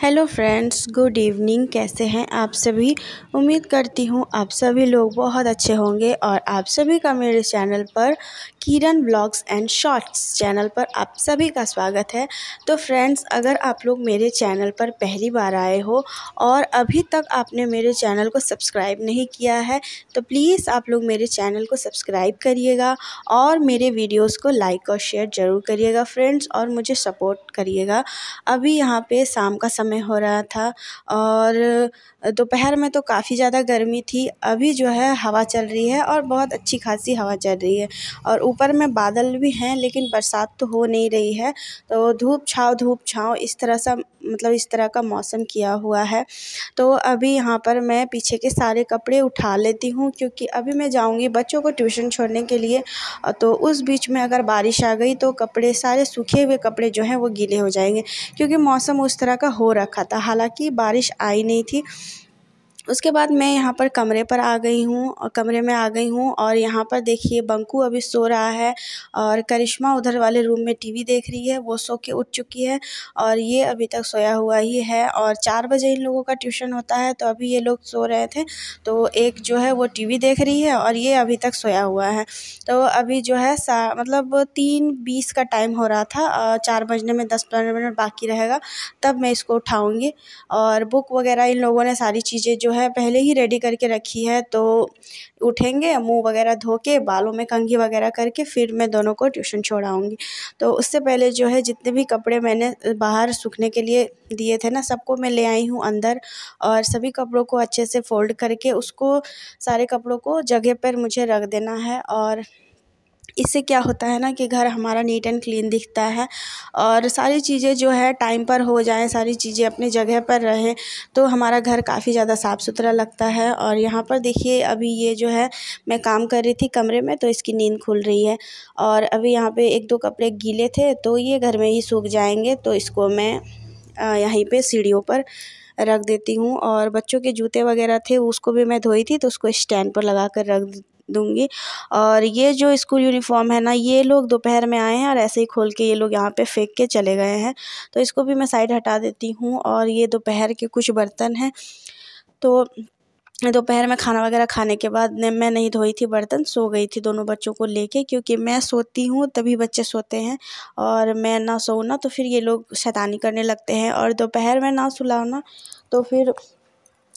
hello friends good evening कैसे हैं आप सभी उम्मीद करती हूँ आप सभी लोग बहुत अच्छे होंगे और आप सभी का मेरे चैनल पर Kiran blogs and shorts channel पर आप सभी का स्वागत है तो फ्रेंड्स अगर आप लोग मेरे चैनल पर पहली बार आए हो और अभी तक आपने मेरे चैनल को सब्सक्राइब नहीं किया है तो प्लीज़ आप लोग मेरे चैनल को सब्सक्राइब करिएगा और मेरे वीडियोज़ को लाइक और शेयर ज़रूर करिएगा फ्रेंड्स और मुझे सपोर्ट करिएगा अभी यहाँ पर शाम का समय हो रहा था और दोपहर में तो काफ़ी ज़्यादा गर्मी थी अभी जो है हवा चल रही है और बहुत अच्छी खासी हवा चल रही है और ऊपर में बादल भी हैं लेकिन बरसात तो हो नहीं रही है तो धूप छाँव धूप छाँव इस तरह सा मतलब इस तरह का मौसम किया हुआ है तो अभी यहाँ पर मैं पीछे के सारे कपड़े उठा लेती हूँ क्योंकि अभी मैं जाऊँगी बच्चों को ट्यूशन छोड़ने के लिए तो उस बीच में अगर बारिश आ गई तो कपड़े सारे सूखे हुए कपड़े जो हैं वो गीले हो जाएंगे क्योंकि मौसम उस तरह का हो रखा था हालाँकि बारिश आई नहीं थी उसके बाद मैं यहाँ पर कमरे पर आ गई हूँ और कमरे में आ गई हूँ और यहाँ पर देखिए बंकू अभी सो रहा है और करिश्मा उधर वाले रूम में टीवी देख रही है वो सो के उठ चुकी है और ये अभी तक सोया हुआ ही है और चार बजे इन लोगों का ट्यूशन होता है तो अभी ये लोग सो रहे थे तो एक जो है वो टी देख रही है और ये अभी तक सोया हुआ है तो अभी जो है सा मतलब तीन बीस का टाइम हो रहा था चार बजने में दस पंद्रह मिनट बाकी रहेगा तब मैं इसको उठाऊँगी और बुक वगैरह इन लोगों ने सारी चीज़ें जो है पहले ही रेडी करके रखी है तो उठेंगे मुंह वगैरह धो के बालों में कंघी वगैरह करके फिर मैं दोनों को ट्यूशन छोड़ाऊँगी तो उससे पहले जो है जितने भी कपड़े मैंने बाहर सूखने के लिए दिए थे ना सबको मैं ले आई हूँ अंदर और सभी कपड़ों को अच्छे से फोल्ड करके उसको सारे कपड़ों को जगह पर मुझे रख देना है और इससे क्या होता है ना कि घर हमारा नीट एंड क्लीन दिखता है और सारी चीज़ें जो है टाइम पर हो जाएँ सारी चीज़ें अपनी जगह पर रहें तो हमारा घर काफ़ी ज़्यादा साफ़ सुथरा लगता है और यहाँ पर देखिए अभी ये जो है मैं काम कर रही थी कमरे में तो इसकी नींद खुल रही है और अभी यहाँ पे एक दो कपड़े गीले थे तो ये घर में ही सूख जाएंगे तो इसको मैं यहीं पर सीढ़ियों पर रख देती हूँ और बच्चों के जूते वगैरह थे उसको भी मैं धोई थी तो उसको स्टैंड पर लगा कर रख दूँगी और ये जो स्कूल यूनिफॉर्म है ना ये लोग दोपहर में आए हैं और ऐसे ही खोल के ये लोग यहाँ पे फेंक के चले गए हैं तो इसको भी मैं साइड हटा देती हूँ और ये दोपहर के कुछ बर्तन हैं तो दोपहर में खाना वगैरह खाने के बाद मैं नहीं धोई थी बर्तन सो गई थी दोनों बच्चों को लेके क्योंकि मैं सोती हूँ तभी बच्चे सोते हैं और मैं ना सोना तो फिर ये लोग शैतानी करने लगते हैं और दोपहर में ना सुलाऊँ ना तो फिर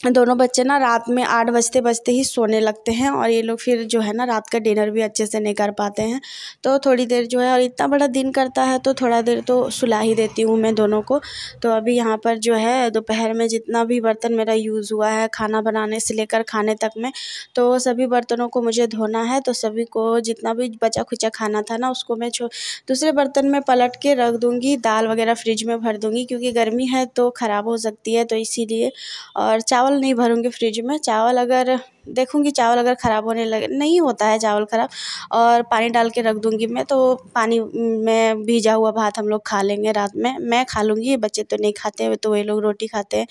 दोनों बच्चे ना रात में आठ बजते बजते ही सोने लगते हैं और ये लोग फिर जो है ना रात का डिनर भी अच्छे से नहीं कर पाते हैं तो थोड़ी देर जो है और इतना बड़ा दिन करता है तो थोड़ा देर तो सुला ही देती हूँ मैं दोनों को तो अभी यहाँ पर जो है दोपहर में जितना भी बर्तन मेरा यूज़ हुआ है खाना बनाने से लेकर खाने तक में तो सभी बर्तनों को मुझे धोना है तो सभी को जितना भी बचा खुचा खाना था ना उसको मैं दूसरे बर्तन में पलट के रख दूँगी दाल वगैरह फ्रिज में भर दूँगी क्योंकि गर्मी है तो ख़राब हो सकती है तो इसीलिए और चावल चावल नहीं भरूँगी फ्रिज में चावल अगर देखूंगी चावल अगर खराब होने लगे नहीं होता है चावल खराब और पानी डाल के रख दूँगी मैं तो पानी में भीजा हुआ भात हम लोग खा लेंगे रात में मैं खा लूँगी बच्चे तो नहीं खाते हैं तो वही लोग रोटी खाते हैं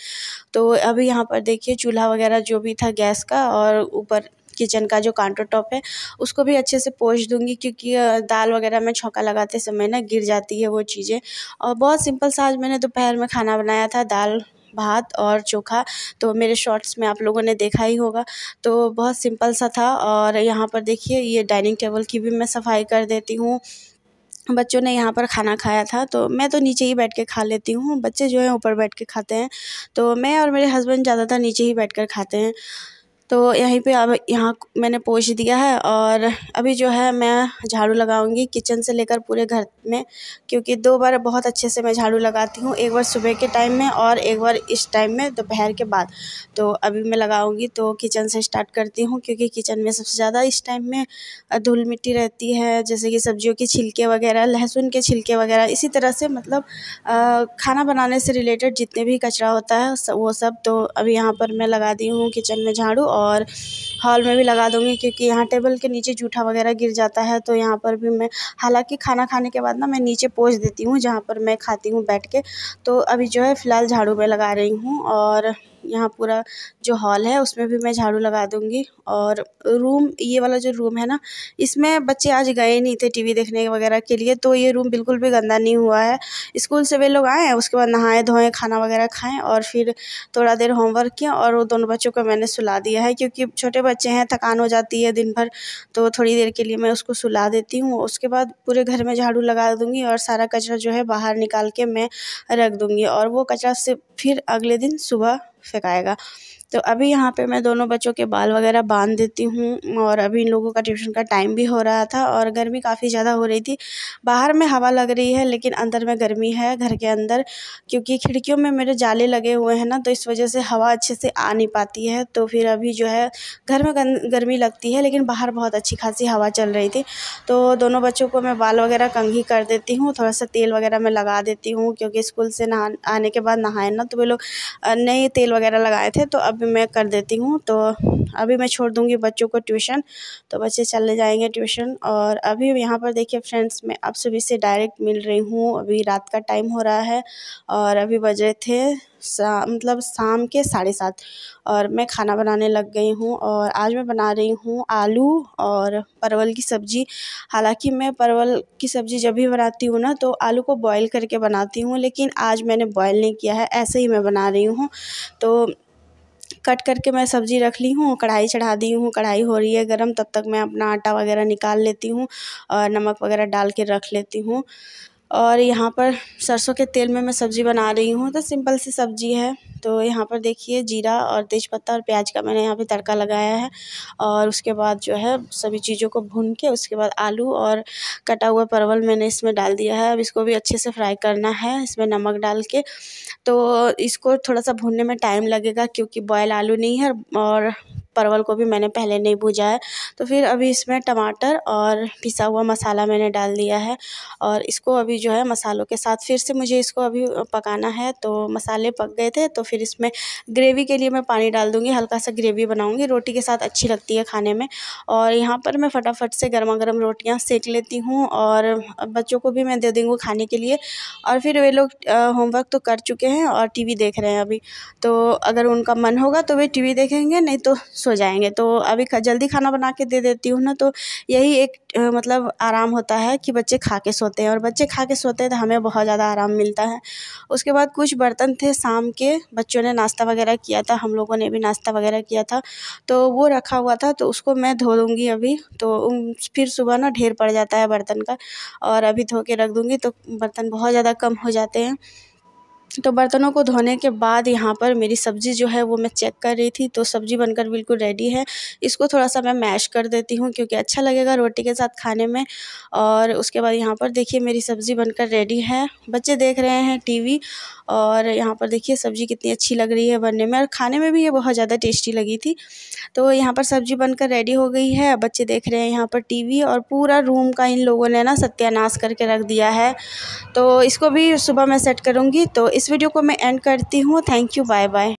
तो अभी यहाँ पर देखिए चूल्हा वगैरह जो भी था गैस का और ऊपर किचन का जो काउंटर टॉप है उसको भी अच्छे से पोछ दूंगी क्योंकि दाल वगैरह में छौका लगाते समय ना गिर जाती है वो चीज़ें और बहुत सिंपल सा आज मैंने दोपहर में खाना बनाया था दाल भात और चोखा तो मेरे शॉर्ट्स में आप लोगों ने देखा ही होगा तो बहुत सिंपल सा था और यहाँ पर देखिए ये डाइनिंग टेबल की भी मैं सफाई कर देती हूँ बच्चों ने यहाँ पर खाना खाया था तो मैं तो नीचे ही बैठ के खा लेती हूँ बच्चे जो हैं ऊपर बैठ के खाते हैं तो मैं और मेरे हस्बैंड ज़्यादातर नीचे ही बैठ कर खाते हैं तो यहीं पे अब यहाँ मैंने पोछ दिया है और अभी जो है मैं झाड़ू लगाऊंगी किचन से लेकर पूरे घर में क्योंकि दो बार बहुत अच्छे से मैं झाड़ू लगाती हूँ एक बार सुबह के टाइम में और एक बार इस टाइम में दोपहर के बाद तो अभी मैं लगाऊंगी तो किचन से स्टार्ट करती हूँ क्योंकि किचन में सबसे ज़्यादा इस टाइम में धूल मिट्टी रहती है जैसे कि सब्जियों के छिलके वगैरह लहसुन के छिलके वगैरह इसी तरह से मतलब खाना बनाने से रिलेटेड जितने भी कचरा होता है वो सब तो अभी यहाँ पर मैं लगा दी हूँ किचन में झाड़ू और हॉल में भी लगा दूँगी क्योंकि यहाँ टेबल के नीचे जूठा वगैरह गिर जाता है तो यहाँ पर भी मैं हालाँकि खाना खाने के बाद ना मैं नीचे पोच देती हूँ जहाँ पर मैं खाती हूँ बैठ के तो अभी जो है फ़िलहाल झाड़ू में लगा रही हूँ और यहाँ पूरा जो हॉल है उसमें भी मैं झाड़ू लगा दूँगी और रूम ये वाला जो रूम है ना इसमें बच्चे आज गए नहीं थे टी वी देखने वगैरह के लिए तो ये रूम बिल्कुल भी गंदा नहीं हुआ है स्कूल से वे लोग आए उसके बाद नहाए धोएँ खाना वगैरह खाएँ और फिर थोड़ा देर होमवर्क किया और वो दोनों बच्चों को मैंने सुला दिया है क्योंकि छोटे बच्चे हैं थकान हो जाती है दिन भर तो थोड़ी देर के लिए मैं उसको सुला देती हूँ उसके बाद पूरे घर में झाड़ू लगा दूँगी और सारा कचरा जो है बाहर निकाल के मैं रख दूँगी और वो कचरा से फिर अगले दिन सुबह सकाएगा तो अभी यहाँ पे मैं दोनों बच्चों के बाल वगैरह बांध देती हूँ और अभी इन लोगों का ट्यूशन का टाइम भी हो रहा था और गर्मी काफ़ी ज़्यादा हो रही थी बाहर में हवा लग रही है लेकिन अंदर में गर्मी है घर के अंदर क्योंकि खिड़कियों में मेरे जाले लगे हुए हैं ना तो इस वजह से हवा अच्छे से आ नहीं पाती है तो फिर अभी जो है घर में गर्मी लगती है लेकिन बाहर बहुत अच्छी खासी हवा चल रही थी तो दोनों बच्चों को मैं बाल वगैरह कंघी कर देती हूँ थोड़ा सा तेल वगैरह मैं लगा देती हूँ क्योंकि स्कूल से नहा आने के बाद नहाए ना तो वे लोग नए तेल वगैरह लगाए थे तो अब भी मैं कर देती हूँ तो अभी मैं छोड़ दूँगी बच्चों को ट्यूशन तो बच्चे चले जाएंगे ट्यूशन और अभी यहाँ पर देखिए फ्रेंड्स मैं आप सभी से डायरेक्ट मिल रही हूँ अभी रात का टाइम हो रहा है और अभी बज रहे थे सा, मतलब शाम के साढ़े सात और मैं खाना बनाने लग गई हूँ और आज मैं बना रही हूँ आलू और परवल की सब्ज़ी हालांकि मैं परवल की सब्ज़ी जब भी बनाती हूँ ना तो आलू को बॉईल करके बनाती हूँ लेकिन आज मैंने बॉईल नहीं किया है ऐसे ही मैं बना रही हूँ तो कट करके मैं सब्जी रख ली हूँ कढ़ाई चढ़ा दी हूँ कढ़ाई हो रही है गर्म तब तक मैं अपना आटा वगैरह निकाल लेती हूँ और नमक वगैरह डाल के रख लेती हूँ और यहाँ पर सरसों के तेल में मैं सब्ज़ी बना रही हूँ तो सिंपल सी सब्ज़ी है तो यहाँ पर देखिए जीरा और तेजपत्ता और प्याज का मैंने यहाँ पे तड़का लगाया है और उसके बाद जो है सभी चीज़ों को भून के उसके बाद आलू और कटा हुआ परवल मैंने इसमें डाल दिया है अब इसको भी अच्छे से फ्राई करना है इसमें नमक डाल के तो इसको थोड़ा सा भूनने में टाइम लगेगा क्योंकि बॉयल आलू नहीं है और परवल को भी मैंने पहले नहीं भूजा है तो फिर अभी इसमें टमाटर और पिसा हुआ मसाला मैंने डाल दिया है और इसको अभी जो है मसालों के साथ फिर से मुझे इसको अभी पकाना है तो मसाले पक गए थे तो फिर इसमें ग्रेवी के लिए मैं पानी डाल दूँगी हल्का सा ग्रेवी बनाऊँगी रोटी के साथ अच्छी लगती है खाने में और यहाँ पर मैं फटाफट से गर्मा गर्म रोटियाँ सेक लेती हूँ और बच्चों को भी मैं दे दूँगी खाने के लिए और फिर वे लोग होमवर्क तो कर चुके हैं और टीवी देख रहे हैं अभी तो अगर उनका मन होगा तो वे टीवी देखेंगे नहीं तो हो जाएंगे तो अभी जल्दी खाना बना के दे देती हूँ ना तो यही एक मतलब आराम होता है कि बच्चे खा के सोते हैं और बच्चे खा के सोते हैं तो हमें बहुत ज़्यादा आराम मिलता है उसके बाद कुछ बर्तन थे शाम के बच्चों ने नाश्ता वगैरह किया था हम लोगों ने भी नाश्ता वगैरह किया था तो वो रखा हुआ था तो उसको मैं धो दूँगी अभी तो फिर सुबह ना ढेर पड़ जाता है बर्तन का और अभी धो के रख दूँगी तो बर्तन बहुत ज़्यादा कम हो जाते हैं तो बर्तनों को धोने के बाद यहाँ पर मेरी सब्ज़ी जो है वो मैं चेक कर रही थी तो सब्ज़ी बनकर बिल्कुल रेडी है इसको थोड़ा सा मैं मैश कर देती हूँ क्योंकि अच्छा लगेगा रोटी के साथ खाने में और उसके बाद यहाँ पर देखिए मेरी सब्ज़ी बनकर रेडी है बच्चे देख रहे हैं टीवी और यहाँ पर देखिए सब्ज़ी कितनी अच्छी लग रही है बनने में और खाने में भी ये बहुत ज़्यादा टेस्टी लगी थी तो यहाँ पर सब्ज़ी बनकर रेडी हो गई है बच्चे देख रहे हैं यहाँ पर टी और पूरा रूम का इन लोगों ने ना सत्यानाश करके रख दिया है तो इसको भी सुबह मैं सेट करूँगी तो इस वीडियो को मैं एंड करती हूँ थैंक यू बाय बाय